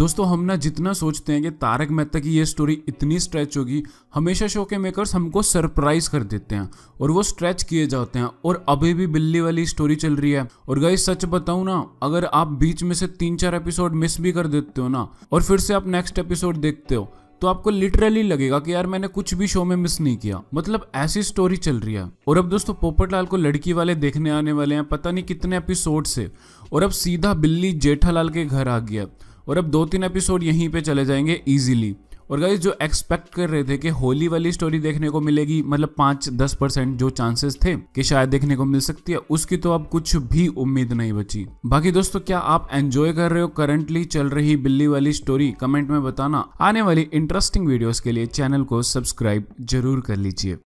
दोस्तों हम ना जितना सोचते हैं कि तारक मेहता की ये स्टोरी इतनी स्ट्रेच होगी हमेशा शो के मेकर्स हमको सरप्राइज कर देते हैं और वो स्ट्रेच किए जाते हैं और अभी भी बिल्ली वाली स्टोरी चल रही है और गई सच बताऊँ ना अगर आप बीच में से तीन चार एपिसोड मिस भी कर देते हो ना और फिर से आप नेक्स्ट एपिसोड देखते हो तो आपको लिटरली लगेगा कि यार मैंने कुछ भी शो में मिस नहीं किया मतलब ऐसी स्टोरी चल रही है और अब दोस्तों पोपटलाल को लड़की वाले देखने आने वाले हैं पता नहीं कितने एपिसोड से और अब सीधा बिल्ली जेठालाल के घर आ गया और अब दो तीन एपिसोड यहीं पे चले जाएंगे ईजिली और गाइज जो एक्सपेक्ट कर रहे थे कि होली वाली स्टोरी देखने को मिलेगी मतलब पाँच दस परसेंट जो चांसेस थे कि शायद देखने को मिल सकती है उसकी तो अब कुछ भी उम्मीद नहीं बची बाकी दोस्तों क्या आप एंजॉय कर रहे हो करंटली चल रही बिल्ली वाली स्टोरी कमेंट में बताना आने वाली इंटरेस्टिंग वीडियोस के लिए चैनल को सब्सक्राइब जरूर कर लीजिए